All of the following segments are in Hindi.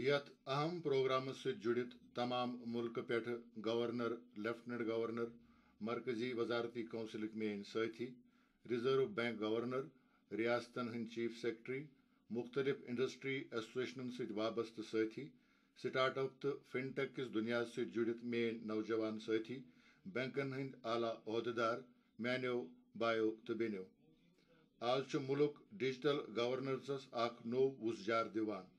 यथ अहम प्रोग्राम सुड़ित तमाम मुल्क पे गवर्नर लेफ्टिनेंट गवर्नर मरकजी वजारती कौंसिल मेन साथी रिजर्व बैंक गवर्नर रियासतन हंद चीफ सेक्रटरी मुख्तलिफ इंडस्ट्री एसोसिएशन सबस्त साथी स्टार्टअप तो फिनटेक किस दुनिया सुड़ित मेन नौजवान साथी बैंकन हंद आला अहदेदार बायो तो बेनो आज मुल्क डिजिटल गवर्नरस नो वुजार दिवान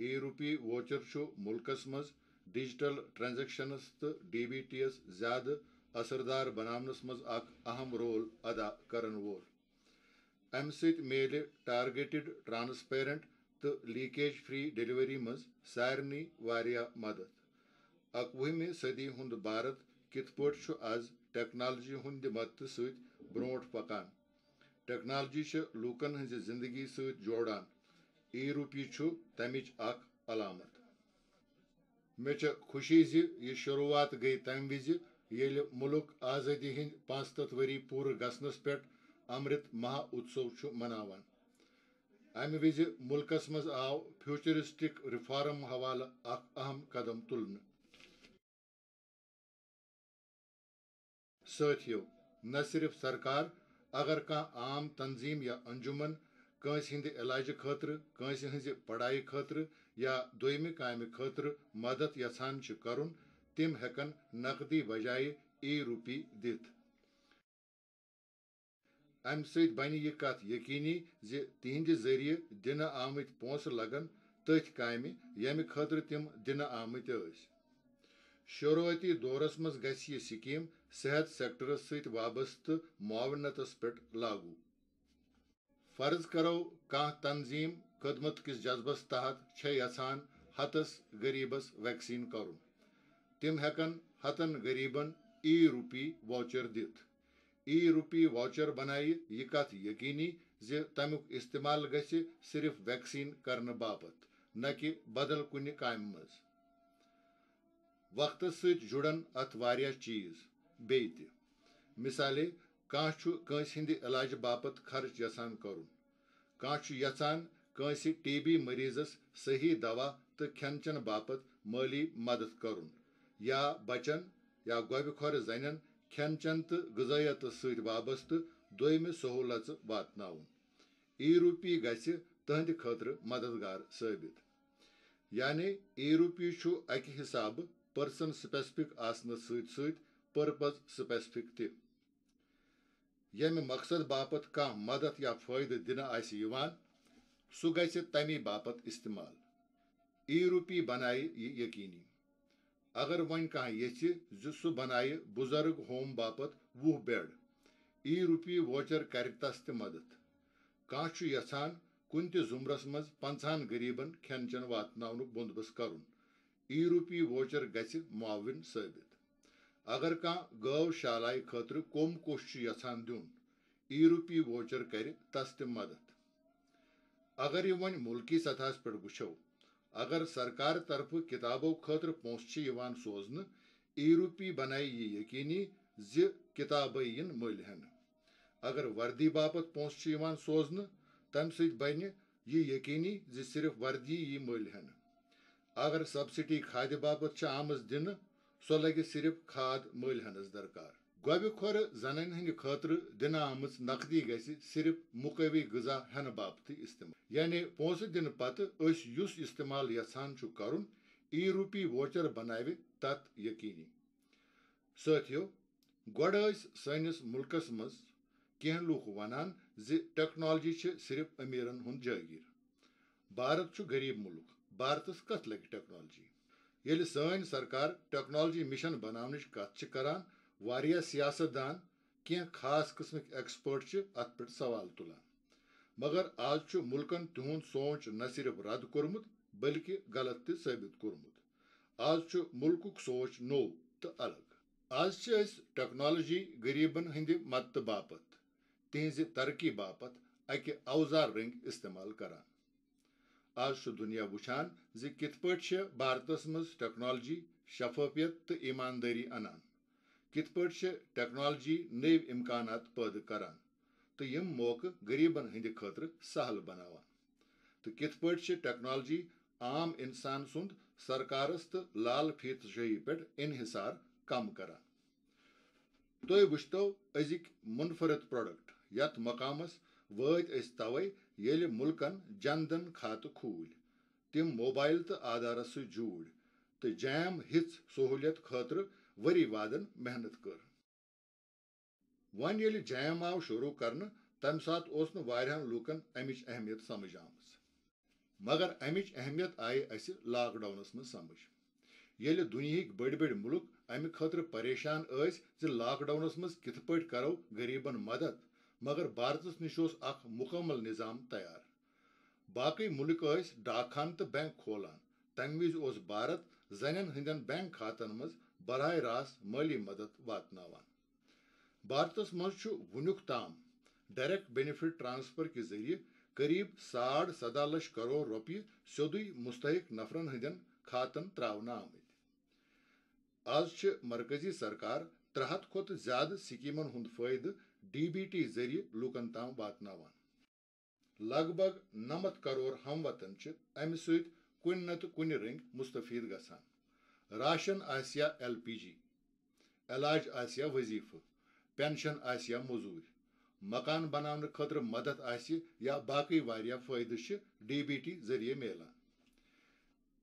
ای رُپیہِ ووچر چھُ مُلکَس منٛز ڈیجیٹل ٹرانزیکشنس تہٕ ڈی بی ٹی یَس زیادٕ اثردار بناونَس منٛز اکھ اہم رول ادا کرن وول اَمہِ سۭتۍ میلہِ ٹارگیٹِڈ ٹرانسپیرنٹ تہٕ لیٖکیج فری ڈیلیوری منٛز سارنٕے واریاہ مدد اَکوُہمہِ صٔدی ہُنٛد بھارت کِتھ پٲٹھۍ چھُ آز ٹیکنالوجی ہٕنٛدِ مدتہٕ سۭتۍ برٛونٛٹھ پکان ٹیکنالوجی چھےٚ لوٗکن ہٕنٛزِ زندگی سۭتۍ جوڑان اے رپی تمچ اخ علامت मे खुशी जी ये शुरुआत गई तम वज ये मुल्क आज़ादी हंद पांसत वरी पूर गसनस पे अमृत महा उत्सव मनावान अमि वज मुल्कस मज आव फ्यूचरिस्टिक रिफॉर्म हवाल अख अहम कदम तुल सथियों न सिर्फ सरकार अगर कह आम तंजीम या अंजुमन कंस हिंद इलाज खतर कंस पढ़ाई खतर या दोम काम खतर मदद यसान कर तम हकन नकदी बजाय ई रूपी दिथ अम सन यह कत यकीनी जिंद जरिए दिन आम पोस लगन तथ काम यम खतर तम दिन आम शुरुआती दौरस मज ग स्कीम सेहत सेक्टरस सत वस्त मावनतस पे लागू फर्ज करो कह तंजीम खदमत किस जज्बस तहत यसान हतस गरीबस वैक्सीन कर तम हकन हतन गरीबन ई रुपी वाचर दिथ ई रुपी वाचर बनाई यह कत यकीनी जि तमुक इस्तेमाल गि सिर्फ वैक्सीन कर बापत न कि बदल कुन काम मज वक्त सुड़न अत वारिया चीज बे मिसाले کانٛہہ چھُ کٲنٛسہِ ہٕنٛدِ علاجہِ باپتھ خرٕچ یژھان کرُن کانٛہہ چھُ یژھان کٲنٛسہِ ٹی بی مٔریٖضَس صحیح دوا تہٕ کھٮ۪ن چٮ۪ن باپتھ مٲلی مدد کرُن یا بچن یا گۄبہِ کھۄر زنٮ۪ن کھٮ۪ن چٮ۪ن تہٕ غذٲیتس سۭتۍ وابستہٕ دوٚیمہِ سہوٗلژٕ واتناوُن ای روٗپی گژھِ تہنٛدِ خٲطرٕ مددگار ثٲبِت یعنی ای روٗپی چھُ اکہِ حسابہٕ پٔرسن سٕپیسفِک آسنس سۭتۍ سۭتۍ پٔرپز سٕپیسفِک تہِ ये मकसद बापत का मदद या फायदे दिन आवान सु गमी बाप इस्तेमाल ईरूपी बनाए यकीनी अगर वन कह ये सु बनाए बुजुर्ग होम बाप वह बेड ई रूपी वोचर कर तस् मदद कहान कुन तुमरस मज पन्न गरीबन खेन चन वातन बंदोबस् कर ई रूपी वोचर गवन साबित अगर कह गव शालाय खतर कम कोश यहान दिन ई रुपी वोचर कर तस मदद अगर यह वन मुल्की सतहस पे वो अगर सरकार तरफ किताबों खतर पोस सोजन ई रुपी बनाए ये यकीनी जि किताब इन मल हन अगर वर्दी बाप पोस सोजन तम बन ये यकीनी जि सिर्फ वर्दी यी मल हन अगर सब्सिडी खाद बापत आम दिन सो लगे सिर्फ खाद मल हनस दरकार गोबि खोर जन हंद खतर दिन आम नकदी गि मुकवी गजा हेन बापत इस्तेमाल यानि पोस दिन पत इस्तेमाल यसान कर ई रूपी वोचर बनाव तत यकीनी सो गोड़ सनिस मुल्कस मज कह लूख वनान जि टेक्नोलॉजी सिर्फ अमीरन हूं जागीर भारत गरीब मुल्क भारत कत लगे टेक्नोलॉजी ये सन सरकार टेक्नोलॉजी मिशन बनाने क्या करान सियासतदान कह खास कस्मक एक्सपर्ट अत पे सवाल तुलान मगर आज मुल्कन तिहद सोच न सिर्फ रद्द कर्मुत बल्कि गलत तबित कर्मुत आज आज मुल्क सोच नो तो अलग आज टेक्नोलॉजी गरीबन हंद मदत बापत तिज तरक्की बापत अकि अवजार रंग इस्तेमाल करान آز दुनिया वुचान زِ کِتھ پٲٹھۍ چھِ بھارتس منٛز ٹیکنالوجی شفافیت تہٕ ایٖماندٲری اَنان کِتھ پٲٹھۍ چھِ ٹیکنالوجی نٔوۍ اِمکانات پٲدٕ کران تہٕ یِم موقعہٕ غریٖبن ہٕنٛدِ خٲطرٕ سہل بناوان تہٕ کِتھ پٲٹھۍ چھِ ٹیکنالوجی عام اِنسان سُنٛد سرکارس تہٕ لال فیٖتھ شٲہی پٮ۪ٹھ انحصار کم کران تُہۍ وٕچھتو أزِکۍ مُنفرد پروڈکٹ یتھ مقامس وٲتۍ أسۍ توے ییٚلہِ مُلکن جن دھن کھاتہٕ کھوٗلۍ تِم موبایل تہٕ آدھارس سۭتۍ جوٗڑۍ تہٕ جیم ہِژھ سہوٗلیت خٲطرٕ ؤری وادن محنت کٔر وۄنۍ ییٚلہِ جیم آو شروٗع کرنہٕ تمہِ ساتہٕ اوس نہٕ واریاہن لوٗکن امِچ اہمیت سمجھ آمٕژ مگر امِچ اہمیت آیہِ اسہِ لاک ڈاونس منٛز سمجھ ییٚلہِ دُنیہٕکۍ بٔڑۍ بٔڑۍ مُلک امہِ خٲطرٕ پریشان ٲسۍ زِ لاک ڈاونس منٛز کِتھ پٲٹھۍ کرو غریٖبن مدد मगर भारत नश मुकमल निज़ाम तैयार बाकी मुल्क डाखान तो बैंक खोलान तमें वज भारत जनन हंद बैंक खातन मज बरह रास माली मदद वातनावान भारत मज वुक तम डायरेक्ट बेनिफिट ट्रांसफर के जरिए करीब साढ़ सदा लश करोड़ रोपये सोद मुस्तक नफरन हंद खातन त्रावना आम आज मरकजी सरकार त्रे हथ ज्यादा स्कीमन हूं फायदे डीबीटी जरिए लुकन तम वात लग भग नमत करोर हम वतन अमि सुन कुन रंग मुस्तफीद गसान राशन आसिया एल पी जी इलाज आसिया वजीफ पेंशन आसिया मजूरी मकान बनाने खतर मदद या बाकी वारिया फायद डी बी टी जरिए मिलान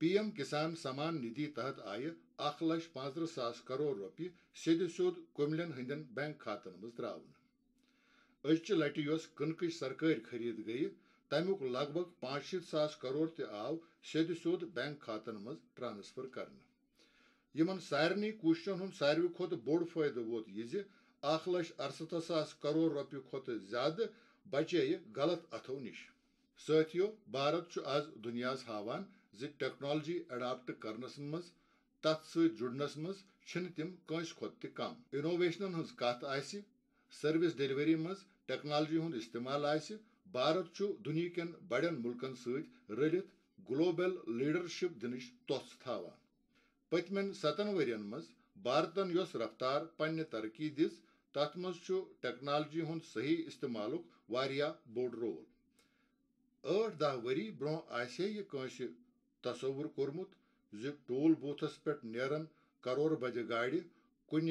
पी एम किसान समान निधि तहत आय अख लश पांच सास करोड़ रुपये सीधे सोद कुमलन हंदन बैंक खातन मज त्रा अजचि लटि यस कनक सरकारी खरीद गई तमुक लग भग पाँच शीत सास करोड़ तव सद सोद बैंक खातन मज ट्रांसफर कर सारे कोशन हूँ सारे खुद बोड़ फायदे वो यह अख लश अरसत सास करोड़ रोप खुद ज्यादा बचे गलत अथो नश सो भारत आज दुनिया हावान ज टेक्नोलॉजी एडाप्ट कर तथ जुड़नस मज तिम कंस खुद कम इनोवेशन हज कत सर्विस डिलीवरी मज टेक्नोलॉजी हूं इस्तेमाल भारत दुनिक बडे मुल्क मुल्कन सलित ग्लोबल लीडरशिप दिन तोस थावान पतम सतन वरियन मज भारतन योस रफ्तार पन्ने तरक्की दिज तथ मज टेक्नोलॉजी हूं सही इस्तेमाल बोड रोल ठ दह वरी ब्रो आ तस्वुर जो टोल बूथस पे नेरन करोर बजे गाड़ कुन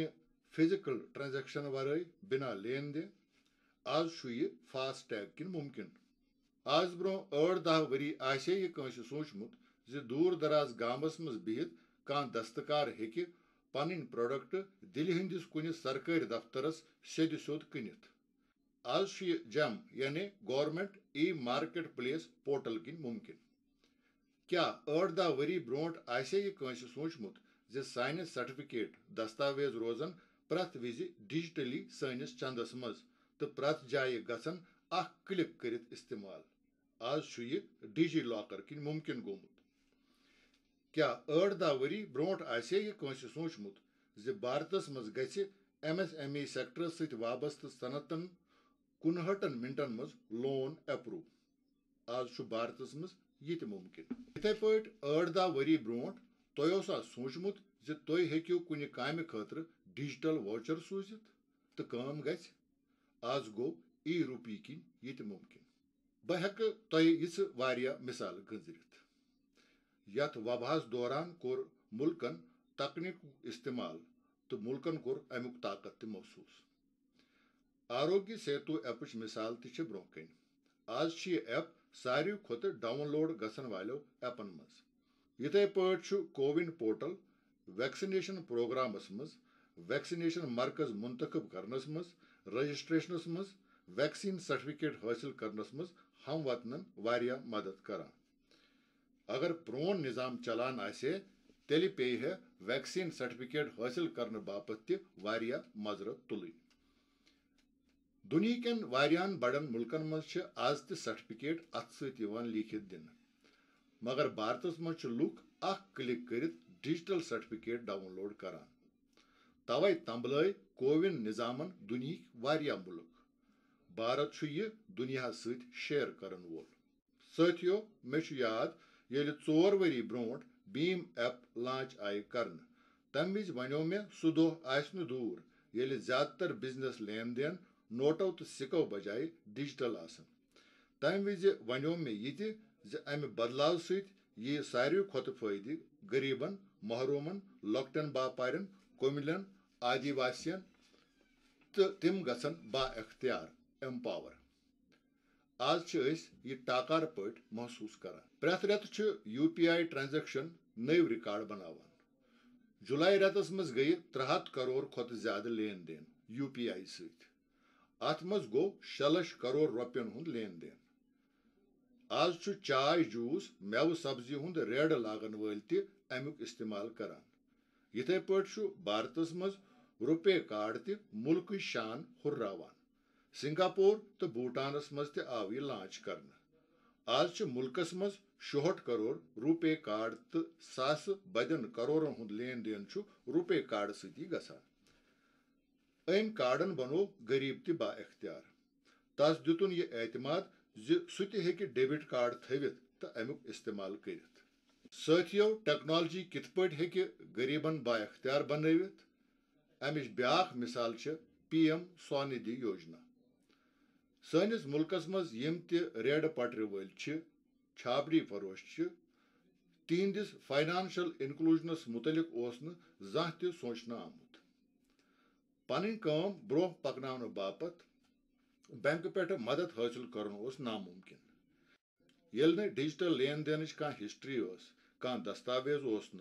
فزیکل ٹرانزیکشن ورائے بنا لین دین آز یہ فاسٹ ٹیگ کن ممکن آز برو ٲٹھ دہ ؤری آسے یہ کنس سوچمت زِ دوٗر دراز گامس مز بِہِتھ کانٛہہ دستکار ہیٚکہِ پنٕنۍ پروڈکٹ دِلہِ ہٕنٛدِس کُنہِ سرکٲری دفترس سیٚدِ سیوٚد کٕنِتھ آز چھُ یہِ جم یعنی government e marketplace portal کِنۍ مُمکِن کیٛاہ ٲٹھ دہ ؤری برٛونٛٹھ آسہِ یہِ کٲنٛسہِ سوٗنٛچمُت زِ سانہِ سرٹِفکیٹ دستاویز روزن प्रथ वि डिजिटली सैनिस चंदस मज तो प्रथ जाय ग क्लिक कर इस्तेमाल आज चु यह डिजी लॉकर कि मुमकिन गोमुत क्या ठ दह वरी ब्रोट आसे यह कंस भारत जारत मज ग M S M E sector सत वस्त सनतन कुनहटन मिनटन मज लोन एप्रूव आज चु भारत मे मुमकिन इथे पठ दह वरी ब्रोट तुसा सोचमुत जो तुम हूँ कुन काम खतर ڈِجٹل واچر سوٗزِتھ تہٕ کٲم گژھِ آز گوٚو ای رُپی کِنۍ یہِ تہِ مُمکِن بہٕ ہٮ۪کہٕ تۄہہِ یِژھٕ واریاہ مِثالہٕ گٔنٛزرِتھ یَتھ وباہَس دوران کوٚر مُلکَن تکنیٖکُک استعمال تہٕ مُلکَن کوٚر اَمیُک طاقت تہِ محسوٗس آروگیہ سیتو ایپٕچ مِثال تہِ چھِ برونٛہہ کَنہِ آز چھِ یہِ ایپ ساروی کھۄتہٕ ڈاوُن لوڈ گژھن والیو ایپَن منٛز یِتھَے پٲٹھۍ چھُ کووِن پورٹل ویکسِنیشن پروگرامَس منٛز वैक्सीनेशन मरकज मुंतखब कर रजिस्ट्रेशन मज वैक्सीन सर्टिफिकेट हासिल कर हम वतन वारिया मदद करा अगर प्रोन निज़ाम चलान आसे तेल पे है वैक्सीन सर्टिफिकेट हासिल कर बापत तह मजरत तुल दुनिया कन वारियान बड़न मुल्कन मे आज त सर्टिफिकेट अत सवान लिखित दिन मगर भारत मे लूख अ क्लिक कर डिजिटल सर्टिफिकेट डाउनलोड करान توے تمبل کووِن نظامن دُنہِکۍ واریاہ مُلک بھارت چھُ یہِ دُنیاہس سۭتۍ شیر کرن وول سٲتھیو مےٚ چھُ یاد ییٚلہِ ژور ؤری برونٛٹھ بھیٖم ایپ لانچ آیہِ کرنہٕ تمہِ وِزِ وَنیو مےٚ سُہ دۄہ آسہِ نہٕ دوٗر ییٚلہِ زیادٕ تر بِزنس لین دین نوٹو تہٕ سِکو بجایہِ ڈِجٹل آسن تمہِ وِزِ وَنیو مےٚ یہِ تہِ زِ امہِ بدلاو سۭتۍ یی ساروی کھۄتہٕ فٲیدٕ غریٖبن محروٗمن لۄکٹٮ۪ن باپارٮ۪ن کوٚملٮ۪ن आदिवासियन तो तम ग बाख्तियार एमपावर आज ये टाकार पट महसूस करा प्रेत रेत यू पी आई ट्रांजेक्शन नव रिकार्ड बनावान जुलाई रेतस मज गई त्रहत करोड़ खत ज्यादा लेन देन यू पी आई सत मज गो शलश करोड़ रोपियन हूँ लेन देन आज चाय जूस मेव सब्जी हूँ रेड लागन वाल तमुक इस्तेमाल कर इथे पे भारत मज़ रुपे कार्ड मुल्क शान हुरान सिंगापुर तो भूटानस मज आव यह लाच कर आज मुल्कस मज शुहठ करोड़ रुपे कार्ड तो सास बदन करोड़ हूं लेन देन रुपे कार्ड सी ग अम कार्डन बनो गरीब तो बाख्तियार तस दुन यह एतमाद जिक डेबिट कार्ड थवित तो अमुक इस्तेमाल कर सथियों टेक्नोलॉजी कित पे हे गरीबन बाख्तियार बनवित अमि ब्याख मिसाल पी एम स्वनिधि योजना सनिस मुल्कस मज यम रेड पटर वल छाबड़ी फरोश तिंदिस फाइनानशल इनक्लूजनस मुतलिक जह त सोचन आमुत पन कम पकन बाप बैंक पे मदद हासिल कर नामुमकिन ये डिजिटल लेन देन कह हिस्ट्री कह दस्तावेज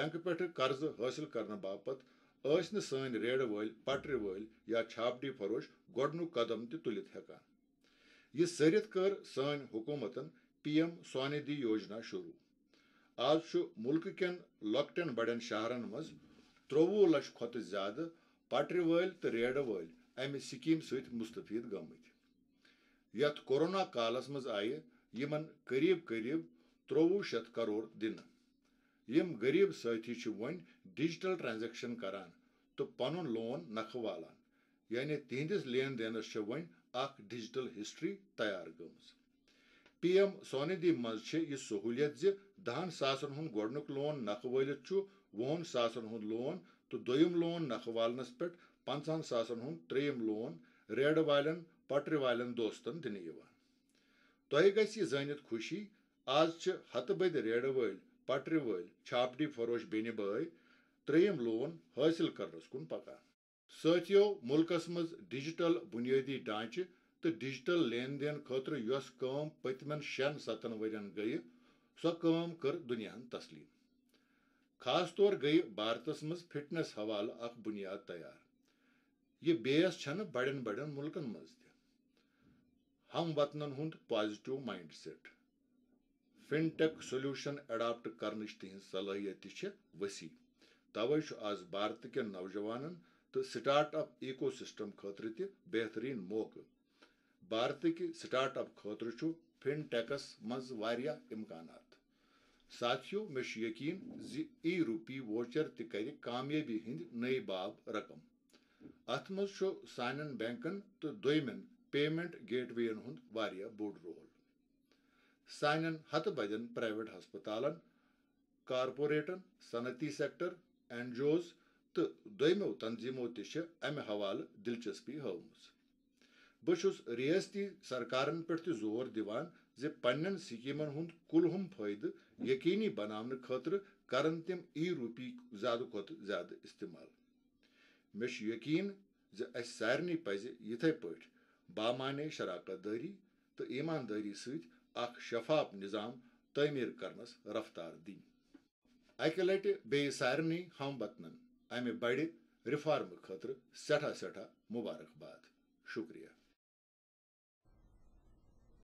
बैंक पे कर्ज हासिल कर बापत ٲسۍ نہٕ سٲنۍ ریڈٕ وٲلۍ پٹرِ وٲلۍ یا چھاپڈی فروش گۄڈنیُک قدم تہِ تُلِتھ ہٮ۪کان یہِ سٔرِتھ کٔر سٲنۍ حکوٗمتن پی ایم سوانِدھی یوجنا شروٗع آز چھُ مُلکہٕ کٮ۪ن لۄکٹٮ۪ن بڑٮ۪ن شہرن منٛز ترٛۆوُہ لچھ کھۄتہٕ زیادٕ پٹرِ وٲلۍ تہٕ ریڈٕ وٲلۍ امہِ سکیٖم سۭتۍ مُستفیٖد گٔمٕتۍ یتھ کورونا کالس منٛز آیہِ یِمن قریٖب قریٖب ترٛۆوُہ شیٚتھ کرور دِنہٕ यम गरीब साथी वो डिजिटल ट्रांजेक्शन करान तो पन लोन नख वालान यानी तिहंदिस लेन देनस वन अख डिजिटल हिस्ट्री तैयार गम पी एम सोनिधि मज सहूलियत जि दहन सासन हूं गुक लोन नख वलित वहन सासन हूं लोन तो दोम लोन नख वालनस पे पंचान सासन हूं त्रेम लोन रेड वाल पटरि वालन दोस्तन दिन तह तो खुशी आज हत बद रेड वाल پٹرِ وٲلۍ چھاپڈی فروش بیٚنہِ بٲے ترٛیٚیِم لون حٲصِل کرنس کُن پکان سٲتھیو مُلکس منٛز ڈِجٹل بُنیٲدی ڈانٛچہِ تہٕ ڈِجٹل لین دین خٲطرٕ یۄس کٲم پٔتمٮ۪ن شٮ۪ن سَتن ؤرین گٔیہِ سۄ کٲم کٔر دُنیاہن تسلیٖم خاص طور گٔیہِ بھارتس منٛز فِٹنس حوالہٕ اکھ بُنیاد تیار یہِ بیس چھنہٕ بڑٮ۪ن بڑٮ۪ن مُلکن منٛز تہِ ہم وطنن ہُنٛد positive mindset fintech solution adopt کرنٕچ تِہنٛز صلٲحیت تہِ چھِ ؤسیع تَوَے چھُ آز بھارتہٕ کٮ۪ن نوجوانن تہٕ سٹارٹ اپ ایٖکو سسٹم خٲطرٕ تہِ بہتریٖن موقعہٕ بھارتٕکہِ سٹارٹ اپ خٲطرٕ چھُ فِنٹیکس منٛز واریاہ امکانات ساتھیو مےٚ چھُ یقیٖن زِ ای روپی ووچر تہِ کرِ کامیٲبی ہٕنٛدۍ نٔے باب رقم اتھ منٛز چھُ سانٮ۪ن بینکن تہٕ دوٚیمٮ۪ن پیمنٹ گیٹ وے یَن ہُنٛد واریاہ بوٚڑ رول सानन हत बजन प्राइवेट हस्पतालन कॉर्पोरेटन सनती सेक्टर ओज तो दोमो तंजीमो तम हवाल दिलचस्पी हम बहुस रियासती सरकार पे जोर दिवान जे पन्न स्कीमन हूं कुलहुम फायद यकीनी बनाने खतर करन तम ई रूपी ज्यादा खुद ज्यादा इस्तेमाल मे यकीन ज अस सारे पज यथे पे बामाने शराकत दारी तो ईमानदारी सत्य اکھ شفاف نظام تعمیر کرنس رفتار دن اکہ لٹہ بیٚیہِ سارنٕے ہم وطنن امہِ بڑِ رِفارمہٕ خٲطرٕ سٮ۪ٹھاہ سٮ۪ٹھاہ مُبارکباد شکریہ